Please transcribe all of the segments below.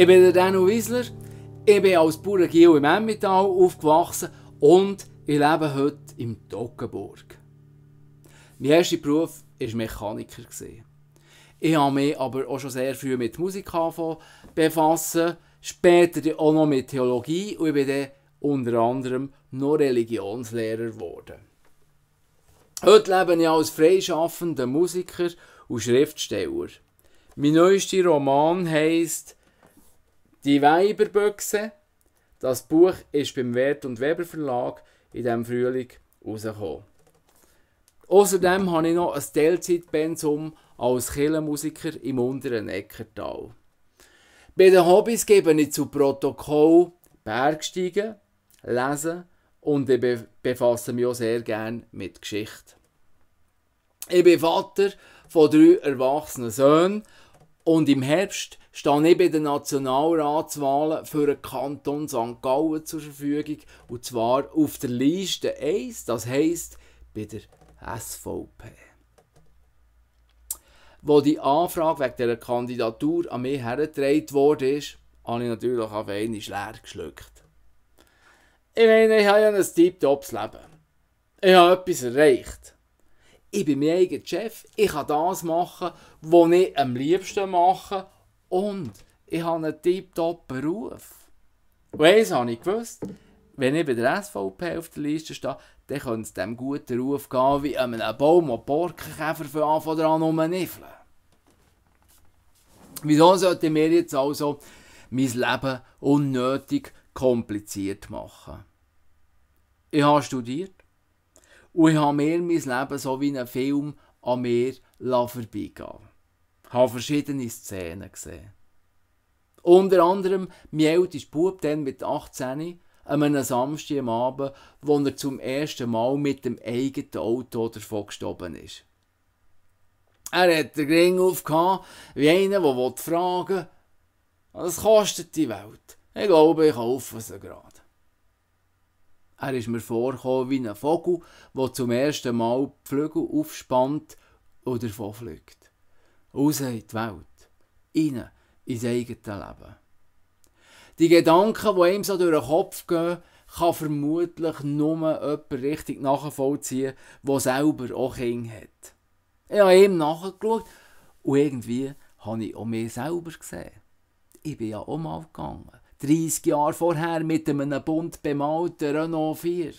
Ich bin der Daniel Wiesler, ich bin als Bauer Gil im Emmental aufgewachsen und ich lebe heute im Toggenburg. Mein erster Beruf war Mechaniker. Ich habe mich aber auch schon sehr früh mit Musik befassen, später auch noch mit Theologie und ich bin dann unter anderem noch Religionslehrer geworden. Heute lebe ich als freischaffender Musiker und Schriftsteller. Mein neuester Roman heisst die Weiberbüchse, das Buch ist beim Wert und Weber Verlag in diesem Frühling rausgekommen. Außerdem habe ich noch ein Teilzeitpensum als Kirchenmusiker im unteren Eckertal. Bei den Hobbys gebe ich zu Protokoll Bergsteigen, Lesen und ich befasse mich auch sehr gerne mit Geschichte. Ich bin Vater von drei erwachsenen Söhnen und im Herbst stehe ich bei den Nationalratswahlen für den Kanton St. Gallen zur Verfügung. Und zwar auf der Liste 1, das heisst bei der SVP. Wo die Anfrage wegen dieser Kandidatur an mich hergetragen wurde, habe ich natürlich auf einmal leer geschluckt. Ich meine, ich habe ja ein tiptops Leben. Ich habe etwas erreicht ich bin mein eigener Chef, ich kann das machen, was ich am liebsten mache und ich habe einen tiptop Beruf. Und eins habe ich gewusst, wenn ich bei der SVP auf der Liste stehe, dann könnte es dem guten Ruf gehen, wie einem Baum, und Borkenkäfer von Anfang an rumniffeln. Wieso sollte mir jetzt also mein Leben unnötig kompliziert machen? Ich habe studiert. Und ich habe mir mein Leben so wie ein Film an mir vorbeigehen lassen. Ich habe verschiedene Szenen gesehen. Unter anderem, mein ältester Bub, dann mit 18, an einem Samstag am Abend, wo er zum ersten Mal mit dem eigenen Auto davon gestorben ist. Er hat den Ring aufgehauen, wie einer, der fragen will, was kostet die Welt? Ich glaube, ich kaufe sie gerade. Er ist mir vorgekommen wie ein Vogel, der zum ersten Mal die Flügel aufspannt und davon fliegt. Raus in die Welt. Rein ins eigene Leben. Die Gedanken, die ihm so durch den Kopf gehen, kann vermutlich nur jemand richtig nachvollziehen, der selber auch Kinder hat. Ich habe ihm nachgeschaut und irgendwie habe ich auch mir selber gesehen. Ich bin ja auch mal gegangen. 30 Jahre vorher mit einem bunt bemalten Renault 4.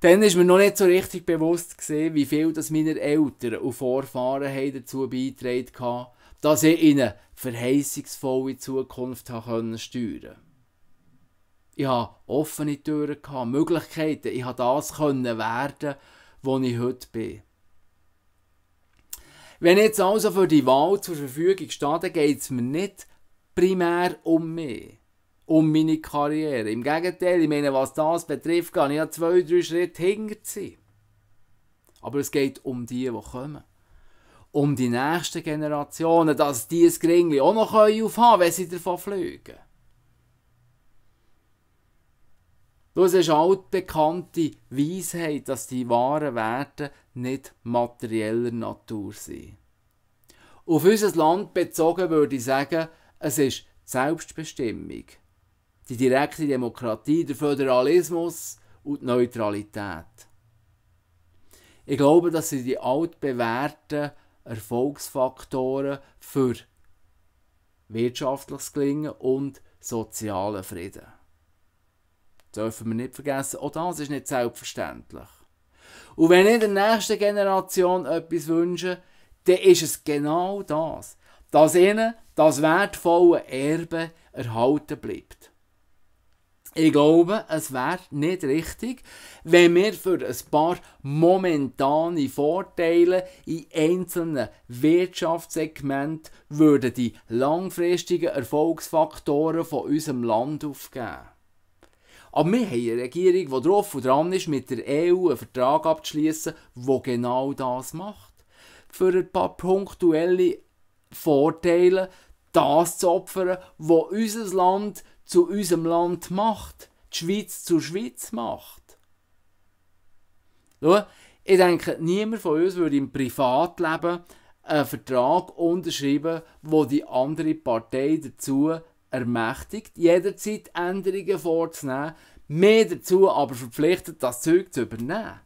Dann ist mir noch nicht so richtig bewusst gesehen, wie viel das meine Eltern und Vorfahren dazu beitragen haben, dass ich in eine verheißungsvolle Zukunft steuern konnte. Ich hatte offene Türen, Möglichkeiten, ich konnte das werden, wo ich heute bin. Wenn ich jetzt also für die Wahl zur Verfügung steht, geht es mir nicht primär um mich, um meine Karriere. Im Gegenteil, ich meine, was das betrifft, gehe ich ja zwei, drei Schritte hinter sie. Aber es geht um die, die kommen. Um die nächsten Generationen, dass die ein Gringli auch noch aufhaben können, wenn sie davon fliegen. Das ist altbekannte Weisheit, dass die wahren Werte nicht materieller Natur sind. Auf unser Land bezogen würde ich sagen, es ist Selbstbestimmung, die direkte Demokratie, der Föderalismus und die Neutralität. Ich glaube, das sind die altbewährten Erfolgsfaktoren für wirtschaftliches Gelingen und sozialen Frieden. Das dürfen wir nicht vergessen, auch das ist nicht selbstverständlich. Und wenn ich der nächsten Generation etwas wünsche, dann ist es genau das, dass ihnen das wertvolle Erbe erhalten bleibt. Ich glaube, es wäre nicht richtig, wenn wir für ein paar momentane Vorteile in einzelnen Wirtschaftssegmenten würden die langfristigen Erfolgsfaktoren von unserem Land aufgeben. Aber wir haben eine Regierung, die drauf und dran ist, mit der EU einen Vertrag abzuschließen, der genau das macht. Für ein paar punktuelle Vorteile, das zu opfern, was unser Land zu unserem Land macht, die Schweiz zu Schweiz macht. Schau, ich denke, niemand von uns würde im Privatleben einen Vertrag unterschreiben, wo die andere Partei dazu ermächtigt, jederzeit Änderungen vorzunehmen, mehr dazu aber verpflichtet, das Zeug zu übernehmen.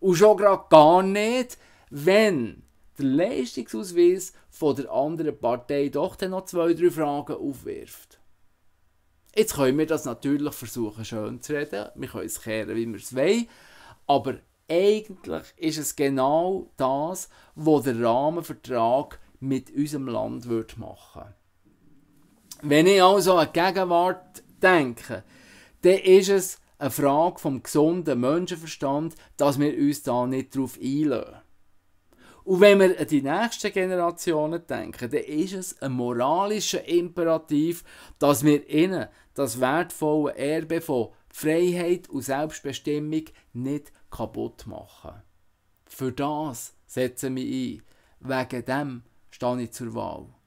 Und schon gerade gar nicht, wenn der Leistungsausweis von der anderen Partei doch dann noch zwei, drei Fragen aufwirft. Jetzt können wir das natürlich versuchen schön zu reden, wir können es kehren, wie wir es wollen, aber eigentlich ist es genau das, was der Rahmenvertrag mit unserem Land wird machen würde. Wenn ich also an die Gegenwart denke, dann ist es eine Frage vom gesunden Menschenverstand, dass wir uns da nicht darauf einlösen. Und wenn wir an die nächsten Generationen denken, dann ist es ein moralischer Imperativ, dass wir ihnen das wertvolle Erbe von Freiheit und Selbstbestimmung nicht kaputt machen. Für das setzen wir ein. Wegen dem stehe ich zur Wahl.